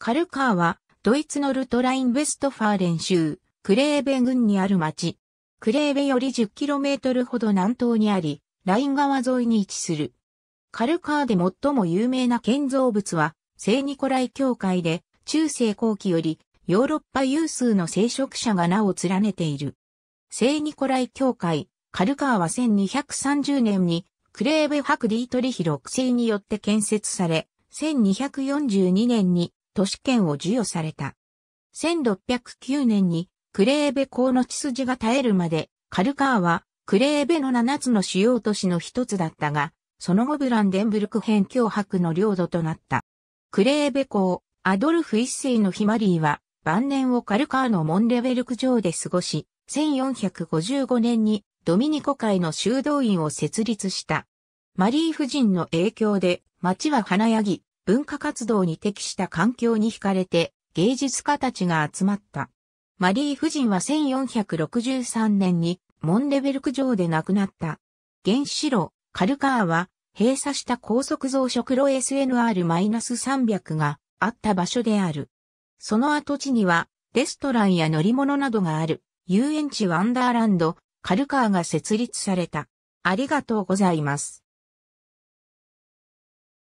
カルカーは、ドイツのルトライン・ベストファーレン州、クレーベ郡にある町。クレーベより 10km ほど南東にあり、ライン川沿いに位置する。カルカーで最も有名な建造物は、聖ニコライ教会で、中世後期より、ヨーロッパ有数の聖職者が名を連ねている。聖ニコライ教会、カルカーは1230年に、クレーベ博ディートリヒ6世によって建設され、1242年に都市圏を授与された。1609年にクレーベ港の血筋が絶えるまで、カルカーはクレーベの7つの主要都市の一つだったが、その後ブランデンブルク編境迫の領土となった。クレーベ公、アドルフ一世のヒマリーは、晩年をカルカーのモンレベルク城で過ごし、1455年にドミニコ会の修道院を設立した。マリー夫人の影響で、町は華やぎ、文化活動に適した環境に惹かれて芸術家たちが集まった。マリー夫人は1463年にモンレベルク城で亡くなった。原子炉、カルカーは閉鎖した高速増殖炉 SNR-300 があった場所である。その跡地にはレストランや乗り物などがある遊園地ワンダーランドカルカーが設立された。ありがとうございます。